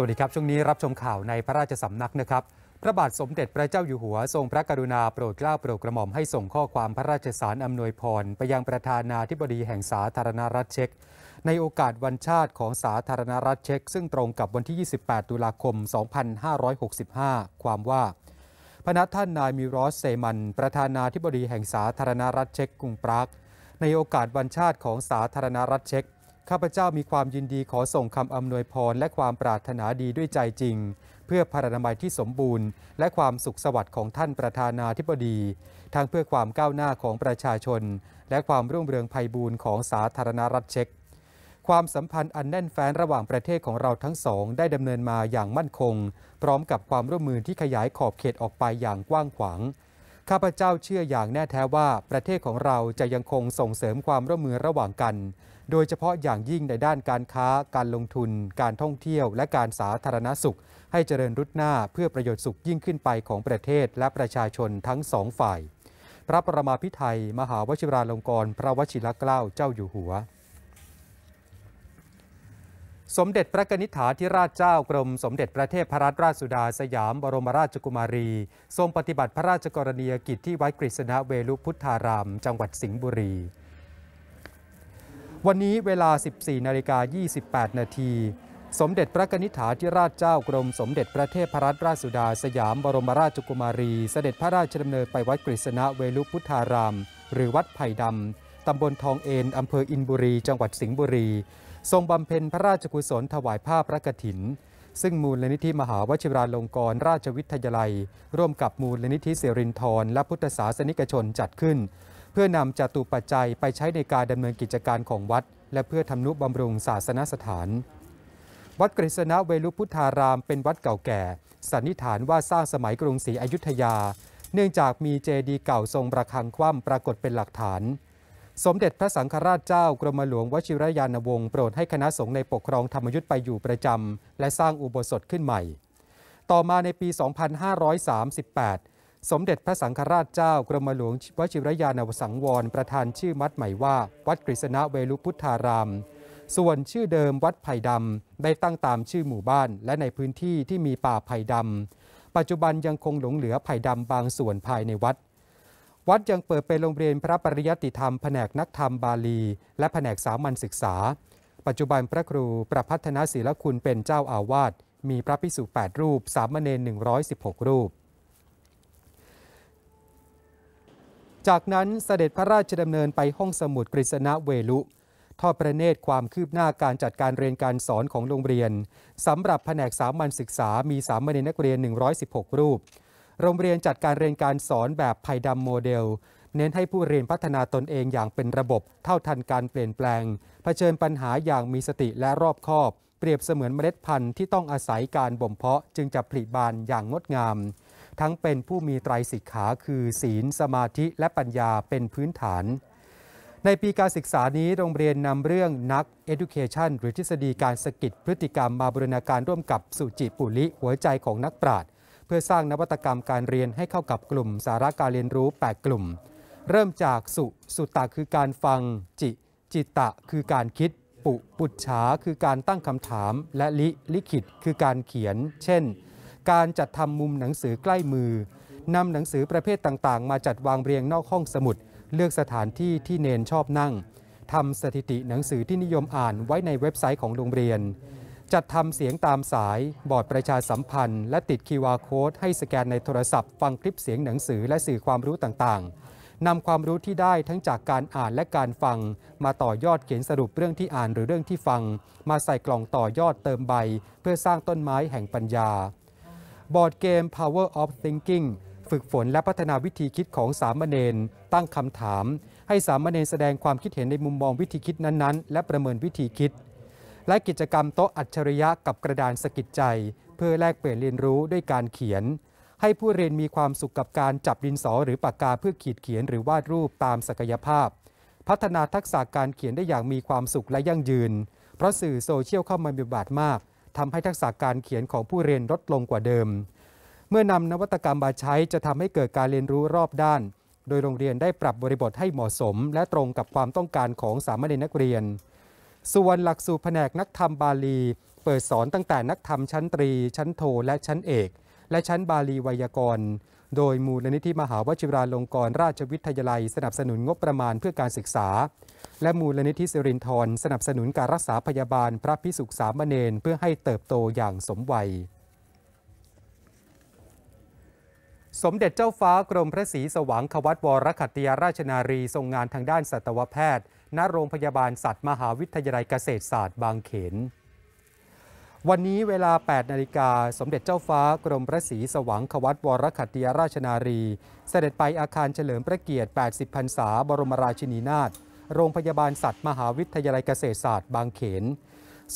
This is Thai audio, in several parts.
สวัสดีครับ ช่วงนี้รับชมข่าวในพระราชสำนักนะครับพระบาทสมเด็จพระเจ้าอยู่หัว ทรงพระกรุณาโปรดเกล้าโปรดกระหม่อม ให้ส่งข้อความพระราชสารอำนวยพรไปยังประธานาธิบดีแห่งสาธารณรัฐเช็ก ในโอกาสวันชาติของสาธารณรัฐเช็ก ซึ่งตรงกับวันที่ 28 ตุลาคม 2565 ความว่าพนัท่านนายมิรอสเซมัน ประธานาธิบดีแห่งสาธารณรัฐเช็กกรุงปรากในโอกาสวันชาติของสาธารณรัฐเช็กข้าพเจ้ามีความยินดีขอส่งคำอำนวยพรและความปรารถนาดีด้วยใจจริง เพื่อพรรณนามัยที่สมบูรณ์และความสุขสวัสดิ์ของท่านประธานาธิบดี ทั้งเพื่อความก้าวหน้าของประชาชน และความรุ่งเรืองไพบูรย์ของสาธารณรัฐเช็กความสัมพันธ์อันแน่นแฟ้นระหว่างประเทศของเราทั้งสอง ได้ดำเนินมาอย่างมั่นคง พร้อมกับความร่วมมือที่ขยายขอบเขตออกไปอย่างกว้างขวางข้าพเจ้าเชื่ออย่างแน่แท้ว่าประเทศของเราจะยังคงส่งเสริมความร่วมมือระหว่างกันโดยเฉพาะอย่างยิ่งในด้านการค้า การลงทุน การท่องเที่ยว และการสาธารณสุข ให้เจริญรุดหน้าเพื่อประโยชน์สุขยิ่งขึ้นไปของประเทศและประชาชนทั้งสองฝ่าย พระประมาพิไทยมหาวชิราลงกรณพระวชิรเกล้าเจ้าอยู่หัว สมเด็จพระนิษฐาธิราชเจ้ากรม สมเด็จพระเทพรัตนราชสุดาสยามบรมราชกุมารี ทรงปฏิบัติพระราชกรณียกิจที่วัดกฤษณะเวลุพุทธารามจังหวัดสิงห์บุรีวันนี้เวลา 14 นาฬิกา 28 นาที สมเด็จพระนิษฐาธิราชเจ้ากรมสมเด็จพระเทพรัตนราชสุดาสยามบรมราชกุมารี เสด็จพระราชดำเนินไปวัดกฤษณะเวลุพุทธาราม หรือวัดไผ่ดำ ตำบลทองเอ็นอำเภออินบุรี จังหวัดสิงห์บุรี ทรงบำเพ็ญพระราชกุศล ถวายผ้าพระกฐิน ซึ่งมูลนิธิมหาวชิราลงกรณราชวิทยาลัย ร่วมกับมูลนิธิเสรินทรและพุทธศาสนิกชนจัดขึ้นเพื่อนำจตุปัจจัยไปใช้ในการดำเนินกิจการของวัด และเพื่อทำนุบำรุงศาสนสถาน วัดกฤษณะเวลุพุทธารามเป็นวัดเก่าแก่ สันนิษฐานว่าสร้างสมัยกรุงศรีอยุธยา เนื่องจากมีเจดีย์เก่าทรงประคังคว่ำปรากฏเป็นหลักฐาน สมเด็จพระสังฆราชเจ้ากรมหลวงวชิรยานวงศ์โปรดให้คณะสงฆ์ในปกครองธรรมยุทธ์ไปอยู่ประจำและสร้างอุโบสถขึ้นใหม่ ต่อมาในปี 2538สมเด็จพระสังฆราชเจ้ากรมหลวงวชิรยานวสังวรประธานชื่อมัดใหม่ว่า วัดกฤษณะเวลุพุทธาราม ส่วนชื่อเดิมวัดไผ่ดำ ได้ตั้งตามชื่อหมู่บ้าน และในพื้นที่ที่มีป่าไผ่ดำ ปัจจุบันยังคงหลงเหลือไผ่ดำบางส่วนภายในวัด วัดยังเปิดเป็นโรงเรียนพระปริยติธรรมแผนกนักธรรมบาลีและแผนกสามัญศึกษา ปัจจุบันพระครูประพัฒนศิลคุณเป็นเจ้าอาวาสมีพระภิกษุ8รูปสามเณร116 รูปจากนั้นเสด็จพระราชดำเนินไปห้องสมุดกฤษณะเวลุ ทอดประเนตรความคืบหน้าการจัดการเรียนการสอนของโรงเรียนสำหรับแผนกสามัญศึกษา มีสามเณรนักเรียน 116 รูป โรงเรียนจัดการเรียนการสอนแบบไพดดำโมเดล เน้นให้ผู้เรียนพัฒนาตนเองอย่างเป็นระบบ เท่าทันการเปลี่ยนแปลงเผชิญปัญหาอย่างมีสติและรอบคอบ เปรียบเสมือนเมล็ดพันธุ์ที่ต้องอาศัยการบ่มเพาะจึงจะผลิบานอย่างงดงามทั้งเป็นผู้มีไตรสิกขาคือศีล สมาธิ และปัญญาเป็นพื้นฐาน ในปีการศึกษานี้โรงเรียนนำเรื่องนัก Education หรือทฤษฎีการสกิดพฤติกรรมมาบรณาการ ร่วมกับสุจิปุลิหัวใจของนักปราชญ์เพื่อสร้างนวัตกรรมการเรียนให้เข้ากับกลุ่ม สาระการเรียนรู้8กลุ่ม เริ่มจากสุสุตตะคือการฟังจิจิตตะคือการคิด ปุปุจฉาคือการตั้งคำถาม และลิลิขิตคือการเขียน เช่นการจัดทำมุมหนังสือใกล้มือ นำหนังสือประเภทต่างๆ มาจัดวางเรียงนอกห้องสมุด เลือกสถานที่ที่เนนชอบนั่ง ทำสถิติหนังสือที่นิยมอ่านไว้ในเว็บไซต์ของโรงเรียน จัดทำเสียงตามสาย บอร์ดประชาสัมพันธ์ และติดคีวารโค้ดให้สแกนในโทรศัพท์ฟังคลิปเสียงหนังสือและสื่อความรู้ต่างๆ นำความรู้ที่ได้ทั้งจากการอ่านและการฟังมาต่อยอดเขียนสรุปเรื่องที่อ่านหรือเรื่องที่ฟัง มาใส่กล่องต่อยอดเติมใบเพื่อสร้างต้นไม้แห่งปัญญาบอร์ดเกม Power of Thinking ฝึกฝนและพัฒนาวิธีคิดของสามเณร ตั้งคำถาม ให้สามเณรแสดงความคิดเห็นในมุมมองวิธีคิดนั้นๆ และประเมินวิธีคิด และกิจกรรมโต๊ะอัจฉริยะกับกระดานสกิดใจ เพื่อแลกเปลี่ยนเรียนรู้ด้วยการเขียน ให้ผู้เรียนมีความสุขกับการจับดินสอหรือปากกาเพื่อขีดเขียนหรือวาดรูปตามศักยภาพ พัฒนาทักษะการเขียนได้อย่างมีความสุขและยั่งยืน เพราะสื่อโซเชียลเข้ามามีบบาทมากทำให้ทักษะการเขียนของผู้เรียนลดลงกว่าเดิม เมื่อนำนวัตกรรมมาใช้จะทำให้เกิดการเรียนรู้รอบด้าน โดยโรงเรียนได้ปรับบริบทให้เหมาะสมและตรงกับความต้องการของสามเณรนักเรียน ส่วนหลักสูตรแผนกนักธรรมบาลี เปิดสอนตั้งแต่นักธรรมชั้นตรี ชั้นโทและชั้นเอก และชั้นบาลีไวยากรณ์โดย มูลนิธิมหาวชิราลงกรณราชวิทยาลัย สนับสนุนงบประมาณเพื่อการศึกษา และมูลนิธิสิรินทร์สนับสนุนการรักษาพยาบาลพระพิสุขสามเณรเพื่อให้เติบโตอย่างสมวัย สมเด็จเจ้าฟ้ากรมพระศรีสว่างควัตวรคัตยาราชนารี ทรงงานทางด้านสัตวแพทย์ ณโรงพยาบาลสัตว์มหาวิทยาลัยเกษตรศาสตร์บางเขนวันนี้เวลา 8 นาฬิกา สมเด็จเจ้าฟ้า กรมพระศรีสว่างควัตวรขัตติยราชนารี เสด็จไปอาคารเฉลิมพระเกียรติ 80 พรรษา บรมราชินีนาถ โรงพยาบาลสัตว์มหาวิทยาลัยเกษตรศาสตร์บางเขน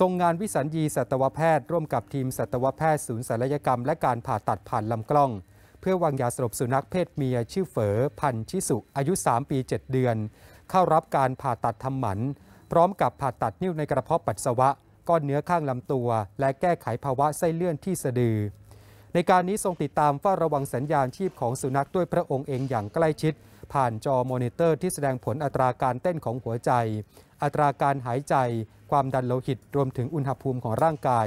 ทรงงานวิสัญญีสัตวแพทย์ร่วมกับทีมสัตวแพทย์ศูนย์ศัลยกรรมและการผ่าตัดผ่านลำกล้อง เพื่อวางยาสลบสุนัขเพศเมียชื่อเฝอพันชิสุอายุ 3 ปี 7 เดือน เข้ารับการผ่าตัดทำหมันพร้อมกับผ่าตัดนิ้วในกระเพาะปัสสาวะก้อนเนื้อข้างลำตัว และแก้ไขภาวะไส้เลื่อนที่สะดือ ในการนี้ทรงติดตามเฝ้าระวังสัญญาณชีพของสุนัขด้วยพระองค์เองอย่างใกล้ชิด ผ่านจอมอนิเตอร์ที่แสดงผลอัตราการเต้นของหัวใจ อัตราการหายใจ ความดันโลหิตรวมถึงอุณหภูมิของร่างกาย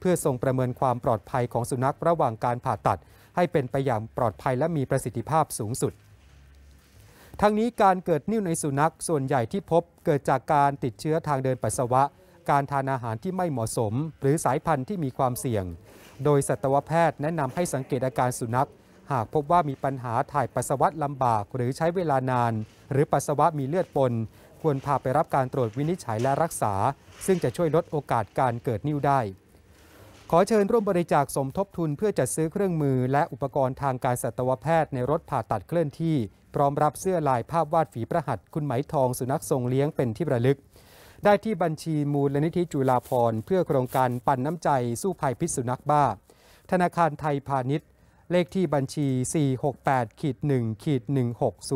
เพื่อทรงประเมินความปลอดภัยของสุนัขระหว่างการผ่าตัด ให้เป็นไปอย่างปลอดภัยและมีประสิทธิภาพสูงสุด ทั้งนี้การเกิดนิ่วในสุนัขส่วนใหญ่ที่พบเกิดจากการติดเชื้อทางเดินปัสสาวะการทานอาหารที่ไม่เหมาะสม หรือสายพันธุ์ที่มีความเสี่ยง โดยสัตวแพทย์แนะนำให้สังเกตอาการสุนัข หากพบว่ามีปัญหาถ่ายปัสสาวะลำบากหรือใช้เวลานาน หรือปัสสาวะมีเลือดปน ควรพาไปรับการตรวจวินิจฉัยและรักษา ซึ่งจะช่วยลดโอกาสการเกิดนิ่วได้ ขอเชิญร่วมบริจาคสมทบทุน เพื่อจัดซื้อเครื่องมือ และอุปกรณ์ทางการสัตวแพทย์ในรถผ่าตัดเคลื่อนที่พร้อมรับเสื้อลายภาพวาดฝีประหัตคุณไหมทองสุนัขทรงเลี้ยงเป็นที่ระลึกได้ที่บัญชีมูลลนิธิจุฬาพรเพื่อโครงการปันน้ำใจสู้ภัยพิษสุนัขบ้า ธนาคารไทยพาณิชย์ เลขที่บัญชี 468ขีด1ขีด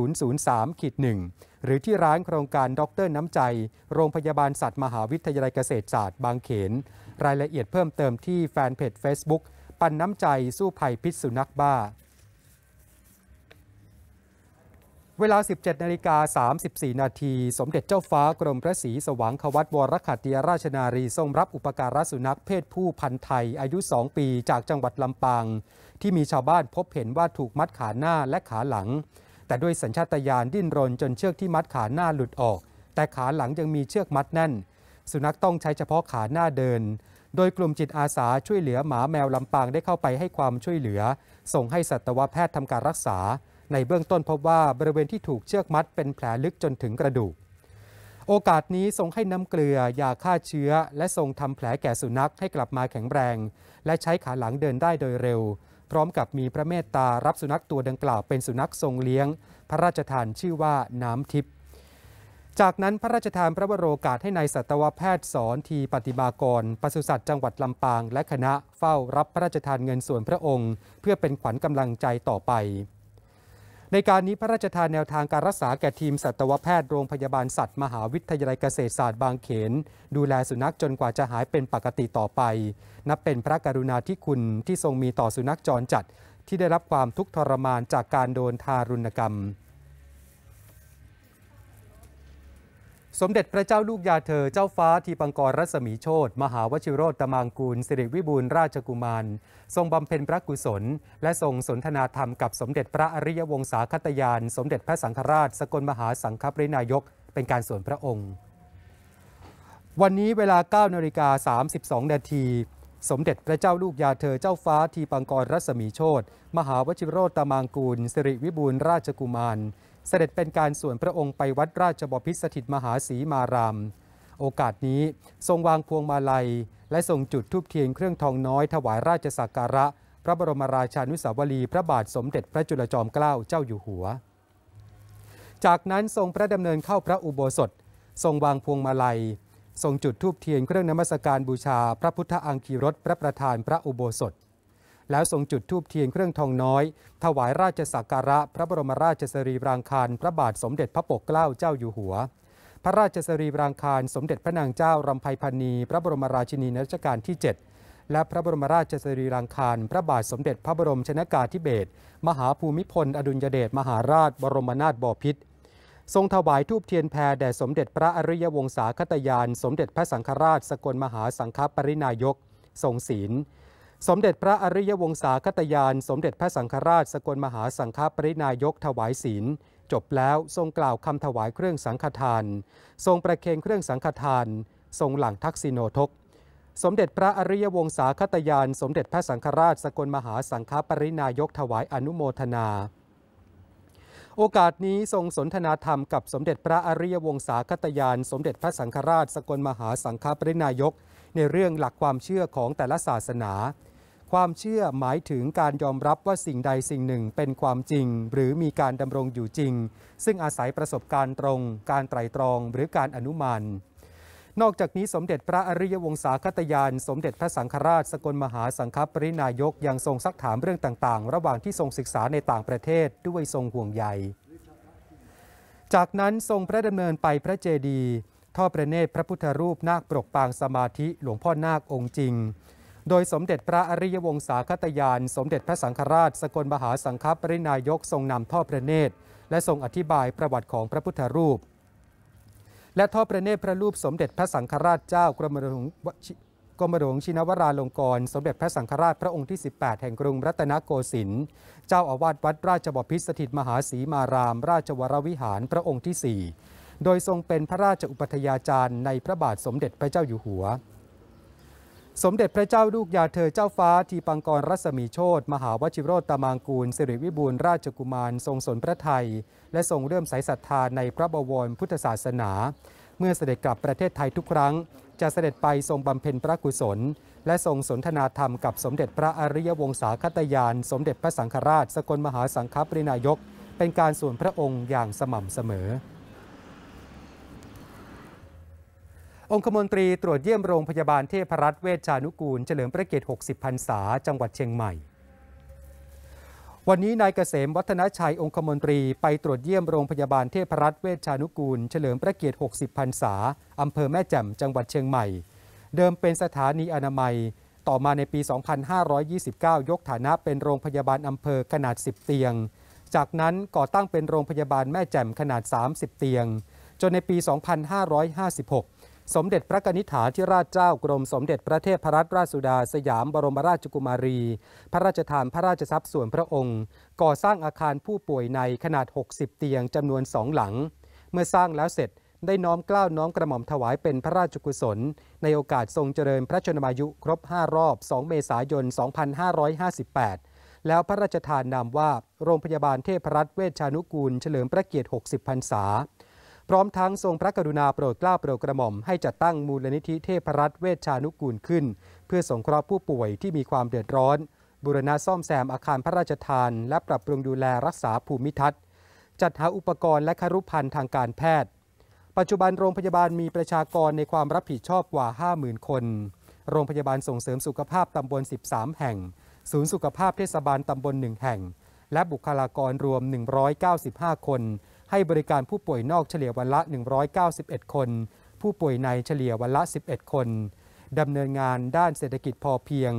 16003ขีด1หรือที่ร้านโครงการด็อกเตอร์น้ำใจ โรงพยาบาลสัตว์มหาวิทยาลัยเกษตรศาสตร์บางเขน รายละเอียดเพิ่มเติมที่แฟนเพจ Facebook ปันน้ำใจสู้ภัยพิษสุนัขบ้าเวลา 17นาฬิกา34 นาที สมเด็จเจ้าฟ้ากรมพระศรีสว่างควัตวรขัตยราชนารีทรงรับอุปการะสุนัขเพศผู้พันธุ์ไทยอายุ 2 ปีจากจังหวัดลำปาง ที่มีชาวบ้านพบเห็นว่าถูกมัดขาหน้าและขาหลัง แต่ด้วยสัญชาตญาณดิ้นรนจนเชือกที่มัดขาหน้าหลุดออก แต่ขาหลังยังมีเชือกมัดแน่น สุนัขต้องใช้เฉพาะขาหน้าเดิน โดยกลุ่มจิตอาสาช่วยเหลือหมาแมวลำปางได้เข้าไปให้ความช่วยเหลือ ส่งให้สัตวแพทย์ทำการรักษาในเบื้องต้นพบว่าบริเวณที่ถูกเชือกมัดเป็นแผลลึกจนถึงกระดูก โอกาสนี้ทรงให้น้ำเกลือ ยาฆ่าเชื้อ และทรงทำแผลแก่สุนัขให้กลับมาแข็งแรง และใช้ขาหลังเดินได้โดยเร็ว พร้อมกับมีพระเมตตารับสุนัขตัวดังกล่าวเป็นสุนัขทรงเลี้ยง พระราชทานชื่อว่าน้ำทิพย์จากนั้นพระราชทานพระบรโอกาสให้ในายสัตวแพทย์สอนทีปฏิมากรปศุสัตว์จังหวัดลำปาง และคณะเฝ้ารับพระราชทานเงินส่วนพระองค์ เพื่อเป็นขวัญกำลังใจต่อไปในการนี้พระราชทานแนวทางการรักษาแก่ทีมสัตวแพทย์โรงพยาบาลสัตว์ มหาวิทยาลัยเกษตรศาสตร์บางเขน ดูแลสุนัขจนกว่าจะหายเป็นปกติต่อไป นับเป็นพระกรุณาธิคุณที่ทรงมีต่อสุนัขจรจัด ที่ได้รับความทุกข์ทรมานจากการโดนทารุณกรรมสมเด็จพระเจ้าลูกยาเธอ เจ้าฟ้า ทีปังกรรัศมีโชตมหาวชิโรตมังกูลสิริวิบูลราชกุมาร ทรงบำเพ็ญพระกุศล และทรงสนทนาธรรมกับสมเด็จพระอริยวงศาคตยาน สมเด็จพระสังฆราช สกลมหาสังฆปรินายก เป็นการส่วนพระองค์ วันนี้เวลา 9นาฬิกา32นาทีสมเด็จพระเจ้าลูกยาเธอเจ้าฟ้าทีปังกรรัศมีโชตมหาวชิโรตมังกูลสิริวิบูลราชกุมารเสด็จเป็นการส่วนพระองค์ไปวัดราชบพิษสถิตมหาศรีมาราม โอกาสนี้ทรงวางพวงมาลัย และทรงจุดทูปเทียนเครื่องทองน้อย ถวายราชสักการะ พระบรมราชานุสาวรีพระบาทสมเด็จพระจุลจอมเกล้าเจ้าอยู่หัว จากนั้นทรงพระดำเนินเข้าพระอุโบสถ ทรงวางพวงมาลัยทรงจุดทูปเทียนเครื่องนมัสการบูชาพระพุทธอังคีรถพระประธานพระอุโบสถแล้วทรงจุดธูปเทียนเครื่องทองน้อยถวายราชสักการะ พระบรมราชสรีรางคารพระบาทสมเด็จพระปกเกล้าเจ้าอยู่หัว พระราชสรีรางคารสมเด็จพระนางเจ้ารำไพพรรณีพระบรมราชินีรัชกาลที่ 7และพระบรมราชสรีรางคารพระบาทสมเด็จพระบรมชนากาธิเบศรมหาภูมิพลอดุลยเดชมหาราช บรมนาถบพิตรทรงถวายทูบเทียนแพ่แด่สมเด็จพระอริยวงศาคตยานสมเด็จพระสังฆราช สกลมหาสังฆปรินายกทรงศีลสมเด็จพระอริยวงศาคตยาน สมเด็จพระสังฆราช สกลมหาสังฆปรินายกถวายศีล จบแล้วทรงกล่าวคำถวายเครื่องสังฆทาน ทรงประเคนเครื่องสังฆทาน ทรงหลังทักษิโนทก สมเด็จพระอริยวงศาคตยาน สมเด็จพระสังฆราชสกลมหาสังฆปรินายกถวายอนุโมทนา โอกาสนี้ทรงสนทนาธรรมกับ สมเด็จพระอริยวงศาคตยาน สมเด็จพระสังฆราช สกลมหาสังฆปรินายก ในเรื่องหลักความเชื่อของแต่ละศาสนาความเชื่อหมายถึงการยอมรับว่าสิ่งใดสิ่งหนึ่งเป็นความจริงหรือมีการดำรงอยู่จริง ซึ่งอาศัยประสบการณ์ตรง การไตรตรองหรือการอนุมานนอกจากนี้สมเด็จพระอริยวงศาคตยาน สมเด็จพระสังฆราช สกลมหาสังฆปรินายกยังทรงซักถามเรื่องต่างๆ ระหว่างที่ทรงศึกษาในต่างประเทศด้วยทรงห่วงใยจากนั้นทรงพระดำเนินไปพระเจดีย์ทอดพระเนตรพระพุทธรูปนาคปรกปางสมาธิหลวงพ่อนาคองค์จริงโดยสมเด็จพระอริยวงศาคตยาน สมเด็จพระสังฆราช สกลมหาสังฆปรินายกทรงนำท่อพระเนตร และทรงอธิบายประวัติของพระพุทธรูป และท่อพระเนตรพระรูปสมเด็จพระสังฆราชเจ้ากรมหลวงกรมหลวงชินวราลงกร สมเด็จพระสังฆราชพระองค์ที่ 18 แห่งกรุงรัตนโกสินทร์เจ้าอาวาสวัดราชบพิตรสถิตมหาศรีมาราม ราชวรวิหารพระองค์ที่ 4 โดยทรงเป็นพระราชอุปัฏยาจารย์ในพระบาทสมเด็จพระเจ้าอยู่หัวสมเด็จพระเจ้าลูกยาเธอเจ้าฟ้าทีปังกรรัศมีโชตมหาวชิโรตามางกูลสิริวิบูลราชกุมารทรงสนพระไทย และทรงเริ่มใสศรัทธาในพระบวรพุทธศาสนา เมื่อเสด็จกลับประเทศไทยทุกครั้ง จะเสด็จไปทรงบำเพ็ญพระกุศล และทรงสนทนาธรรมกับสมเด็จพระอริยวงศาคตยาน สมเด็จพระสังฆราช สกลมหาสังฆปรินายก เป็นการส่วนพระองค์อย่างสม่ำเสมอองคมนตรีตรวจเยี่ยมโรงพยาบาลเทพรัตน์เวชชานุกูลเฉลิมพระเกียรติ60 พรรษา จังหวัดเชียงใหม่ วันนี้นายเกษมวัฒนชัยองคมนตรีไปตรวจเยี่ยมโรงพยาบาลเทพรัตน์เวชชานุกูลเฉลิมพระเกียรติ60 พรรษาอำเภอแม่แจ่มจังหวัดเชียงใหม่ เดิมเป็นสถานีอนามัยต่อมาในปี 2529 ยกฐานะเป็นโรงพยาบาลอำเภอขนาด 10 เตียง จากนั้นก่อตั้งเป็นโรงพยาบาลแม่แจ่มขนาด 30 เตียง จนในปี 2556สมเด็จพระนิธิฐาธิราชเจ้ากรมสมเด็จพระเทพรัตนราชสุดาสยามบรมราชกุมารี พระราชทานพระราชทรัพย์ส่วนพระองค์ ก่อสร้างอาคารผู้ป่วยในขนาด 60 เตียง จำนวนสองหลัง เมื่อสร้างแล้วเสร็จได้น้อมกล้าวน้อมกระหม่อมถวายเป็นพระราชกุศล ในโอกาสทรงเจริญพระชนมายุครบ 5 รอบ 2 เมษายน 2558 แล้วพระราชทานนามว่าโรงพยาบาลเทพรัตนเวชชานุกูล เฉลิมพระเกียรติ 60พรรษาพร้อมทั้งทรงพระกรุณาโปรดเกล้าโปรดกระหม่อมให้จัดตั้งมูลนิธิเทพรัตน์เวชานุกูลขึ้น เพื่อสงเคราะห์ผู้ป่วยที่มีความเดือดร้อนบูรณะซ่อมแซมอาคารพระราชทาน และปรับปรุงดูแลรักษาภูมิทัศน์ จัดหาอุปกรณ์และครุภัณฑ์ทางการแพทย์ ปัจจุบันโรงพยาบาลมีประชากรในความรับผิดชอบกว่า 50,000คนโรงพยาบาลส่งเสริมสุขภาพตำบล 13 แห่ง ศูนย์สุขภาพเทศบาลตำบล 1 แห่ง และบุคลากรรวม 195 คนให้บริการผู้ป่วยนอกเฉลี่ยวันละ 191 คน ผู้ป่วยในเฉลี่ยวันละ 11 คน ดำเนินงานด้านเศรษฐกิจพอเพียง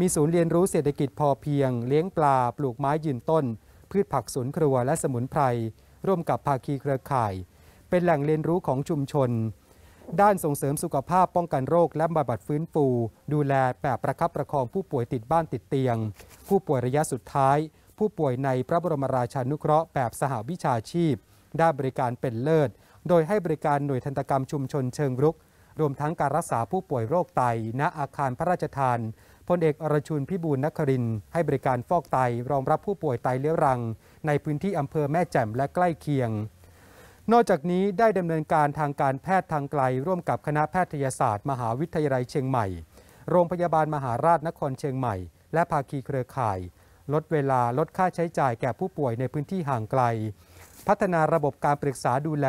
มีศูนย์เรียนรู้เศรษฐกิจพอเพียง เลี้ยงปลา ปลูกไม้ยืนต้น พืชผักสวนครัวและสมุนไพร ร่วมกับภาคีเครือข่าย เป็นแหล่งเรียนรู้ของชุมชน ด้านส่งเสริมสุขภาพป้องกันโรคและบำบัดฟื้นฟูดูแลแบบประคับประคองผู้ป่วยติดบ้านติดเตียง ผู้ป่วยระยะสุดท้าย ผู้ป่วยในพระบรมราชานุเคราะห์แบบสหวิชาชีพได้บริการเป็นเลิศ โดยให้บริการหน่วยทันตกรรมชุมชนเชิงรุก รวมทั้งการรักษาผู้ป่วยโรคไต ณ อาคารพระราชทานพลเอกอรชุนพิบูลนคริน ให้บริการฟอกไต รองรับผู้ป่วยไตเลื้อรัง ในพื้นที่อำเภอแม่แจ่ม และใกล้เคียง นอกจากนี้ได้ดำเนินการทางการแพทย์ทางไกลร่วมกับคณะแพทยศาสตร์ มหาวิทยาลัยเชียงใหม่ โรงพยาบาลมหาราชนครเชียงใหม่ และภาคีเครือข่าย ลดเวลา ลดค่าใช้จ่ายแก่ผู้ป่วยในพื้นที่ห่างไกลพัฒนาระบบการปรึกษาดูแล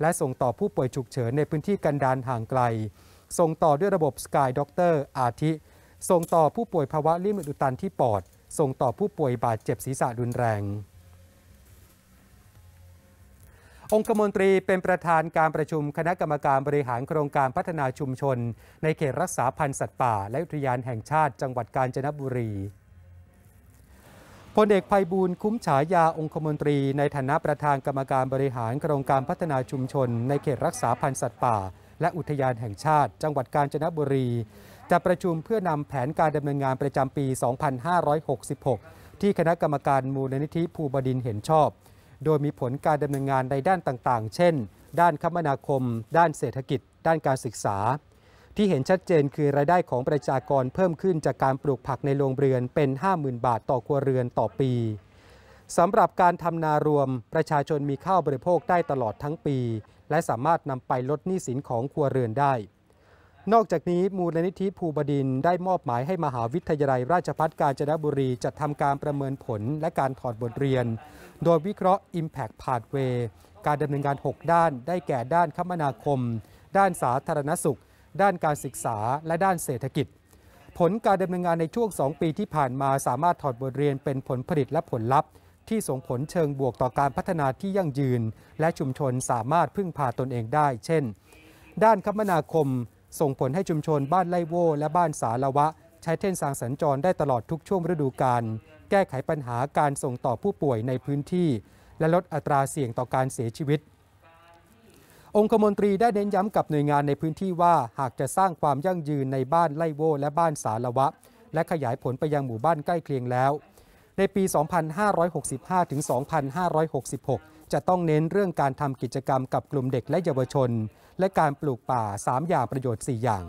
และส่งต่อผู้ป่วยฉุกเฉินในพื้นที่กันดารห่างไกล ส่งต่อด้วยระบบ Sky Doctor อาทิส่งต่อผู้ป่วยภาวะลิ่มอุดตันที่ปอด ส่งต่อผู้ป่วยบาดเจ็บศีรษะรุนแรง องคมนตรีเป็นประธานการประชุมคณะกรรมการบริหารโครงการพัฒนาชุมชน ในเขตรักษาพันธุ์สัตว์ป่า และอุทยานแห่งชาติจังหวัดกาญจนบุรีพลเอกภัยบูลคุ้มฉายาองคมนตรี ในฐานะประธานกรรมการบริหารโครงการพัฒนาชุมชนในเขตรักษาพันธุ์สัตว์ป่า และอุทยานแห่งชาติ จังหวัดกาญจนบุรี จะประชุมเพื่อนำแผนการดำเนินงานประจำปี 2566 ที่คณะกรรมการมูลนิธิภูบดินเห็นชอบ โดยมีผลการดำเนินงานในด้านต่าง ๆ เช่น ด้านคมนาคม ด้านเศรษฐกิจ ด้านการศึกษาที่เห็นชัดเจนคือ รายได้ของประชากรเพิ่มขึ้น จากการปลูกผักในโรงเรือนเป็น 50,000 บาทต่อครัวเรือนต่อปี สำหรับการทำนารวม ประชาชนมีข้าวบริโภคได้ตลอดทั้งปี และสามารถนำไปลดหนี้สินของครัวเรือนได้ นอกจากนี้มูลนิธิภูบดินได้มอบหมายให้มหาวิทยาลัยราชภัฏกาญจนบุรี จัดทำการประเมินผล และการถอดบทเรียน โดยวิเคราะห์ Impact Pathway การดำเนินงาน6ด้าน ได้แก่ด้านคมนาคม ด้านสาธารณสุขด้านการศึกษาและด้านเศรษฐกิจ ผลการดำเนินงานในช่วง 2 ปีที่ผ่านมาสามารถถอดบทเรียนเป็นผลผลิตและผลลัพธ์ ที่ส่งผลเชิงบวกต่อการพัฒนาที่ยั่งยืน และชุมชนสามารถพึ่งพาตนเองได้ เช่น ด้านคมนาคม ส่งผลให้ชุมชนบ้านไล่โวและบ้านสาละวะ ใช้เท่นสางสัญจรได้ตลอดทุกช่วงฤดูกาลแก้ไขปัญหาการส่งต่อผู้ป่วยในพื้นที่ และลดอัตราเสี่ยงต่อการเสียชีวิตองคมนตรีได้เน้นย้ำกับหน่วยงานในพื้นที่ว่าหากจะสร้างความยั่งยืนในบ้านไล่โวและบ้านสารวะ และขยายผลไปยังหมู่บ้านใกล้เคียงแล้ว ในปี 2565 ถึง 2566 จะต้องเน้นเรื่องการทำกิจกรรมกับกลุ่มเด็กและเยาวชน และการปลูกป่า 3 อย่างประโยชน์ 4 อย่าง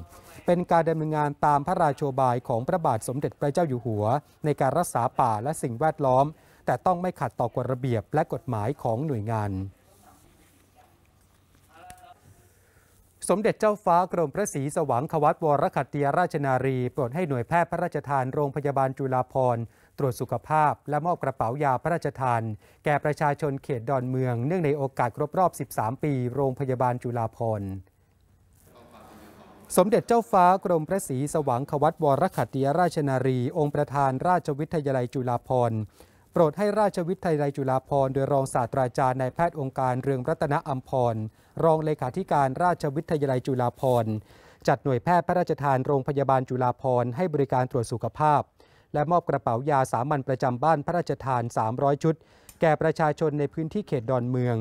เป็นการดำเนินงานตามพระราชบายของพระบาทสมเด็จพระเจ้าอยู่หัว ในการรักษาป่าและสิ่งแวดล้อม แต่ต้องไม่ขัดต่อกฎระเบียบและกฎหมายของหน่วยงานสมเด็จเจ้าฟ้ากรมพระศรีสว่างควัตวรคัตตยราชนารีโปรดให้หน่วยแพทย์พระราชทานโรงพยาบาลจุฬาภรณ์ ตรวจสุขภาพและมอบกระเป๋ายาพระราชทาน แก่ประชาชนเขตดอนเมือง เนื่องในโอกาสครบรอบ 13 ปี โรงพยาบาลจุฬาภรณ์ สมเด็จเจ้าฟ้ากรมพระศรีสว่างควัตวรคัตตยราชนารีองค์ประธานราชวิทยาลัยจุฬาภรณ์โปรดให้ราชวิทยาลัยจุฬาภรณ์โดยรองศาสตราจารย์นายแพทย์องค์การเรืองรัตนอัมพรรองเลขาธิการราชวิทยาลัยจุฬาภรณ์จัดหน่วยแพทย์พระราชทานโรงพยาบาลจุฬาภรณ์ให้บริการตรวจสุขภาพ และมอบกระเป๋ายาสามัญประจำบ้านพระราชทาน 300 ชุด แก่ประชาชนในพื้นที่เขตดอนเมือง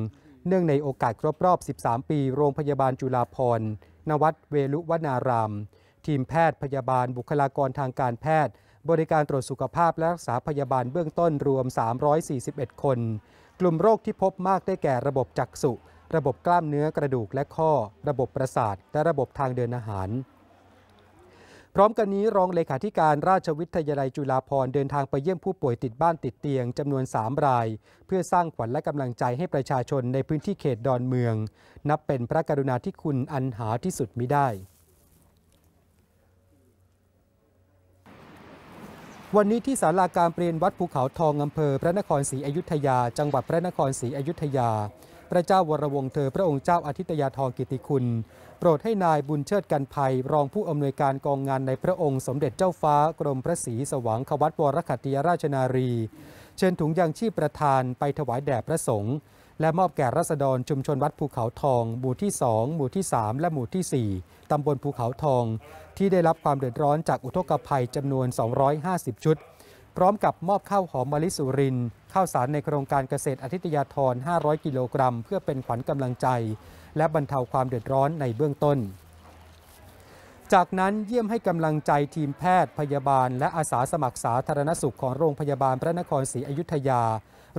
เนื่องในโอกาสครบรอบ 13 ปี โรงพยาบาลจุฬาภรณ์นวัดเวลุวนารามทีมแพทย์พยาบาลบุคลากรทางการแพทย์บริการตรวจสุขภาพและรักษาพยาบาลเบื้องต้นรวม 341 คน กลุ่มโรคที่พบมากได้แก่ระบบจักษุ ระบบกล้ามเนื้อกระดูกและข้อ ระบบประสาท และระบบทางเดินอาหาร พร้อมกันนี้รองเลขาธิการราชวิทยาลัยจุฬาภรณ์เดินทางไปเยี่ยมผู้ป่วยติดบ้านติดเตียง จำนวน 3 ราย เพื่อสร้างขวัญและกำลังใจให้ประชาชนในพื้นที่เขตดอนเมือง นับเป็นพระกรุณาธิคุณอันหาที่สุดมิได้วันนี้ที่ศาลาการเปลี่ยนวัดภูเขาทองอำเภอพระนครศรีอยุธยาจังหวัดพระนครศรีอยุธยา พระเจ้าวรวงเธอพระองค์เจ้าอาทิตยาทองกิติคุณ โปรดให้นายบุญเชิดกันภัย รองผู้อำนวยการกองงานในพระองค์สมเด็จเจ้าฟ้า กรมพระศรีสว่างขวัตวรคัตยราชนารี เชิญถุงยางชีพประธานไปถวายแด่พระสงฆ์และมอบแก่รัษฎรชุมชนวัดภูเขาทอง หมู่ที่ 2 หมู่ที่ 3 และหมู่ที่ 4 ตำบลภูเขาทอง ที่ได้รับความเดือดร้อนจากอุทกภัยจำนวน 250 ชุด พร้อมกับมอบข้าวหอมมะลิสุรินข้าวสารในโครงการเกษตรอธิตยาทร 500 กิโลกรัม เพื่อเป็นขวัญกำลังใจ และบรรเทาความเดือดร้อนในเบื้องต้น จากนั้นเยี่ยมให้กำลังใจทีมแพทย์พยาบาล และอาสาสมัครสาธารณสุขของโรงพยาบาลพระนครศรีอยุธยา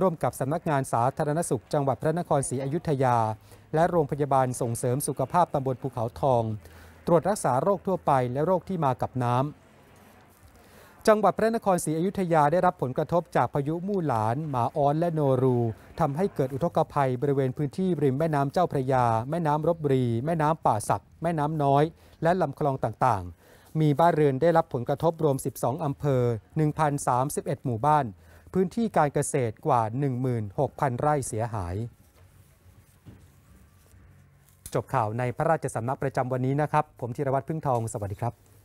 ร่วมกับสำนักงานสาธารณสุข จังหวัดพระนครศรีอยุธยา และโรงพยาบาลส่งเสริมสุขภาพตำบลภูเขาทอง ตรวจรักษาโรคทั่วไปและโรคที่มากับน้ำ จังหวัดพระนครศรีอยุธยาได้รับผลกระทบจากพายุมู่หลานหมาอ้อนและโนรู ทำให้เกิดอุทกภัยบริเวณพื้นที่ริมแม่น้ำเจ้าพระยา แม่น้ำรบบุรีแม่น้ำป่าสักแม่น้ำน้อย และลำคลองต่างๆ มีบ้านเรือนได้รับผลกระทบรวม 12 อำเภอ 1,031 หมู่บ้านพื้นที่การเกษตรกว่า 16,000 ไร่เสียหาย จบข่าวในพระราชสำนักประจำวันนี้นะครับ ผมธีรวัตรพึ่งทองสวัสดีครับ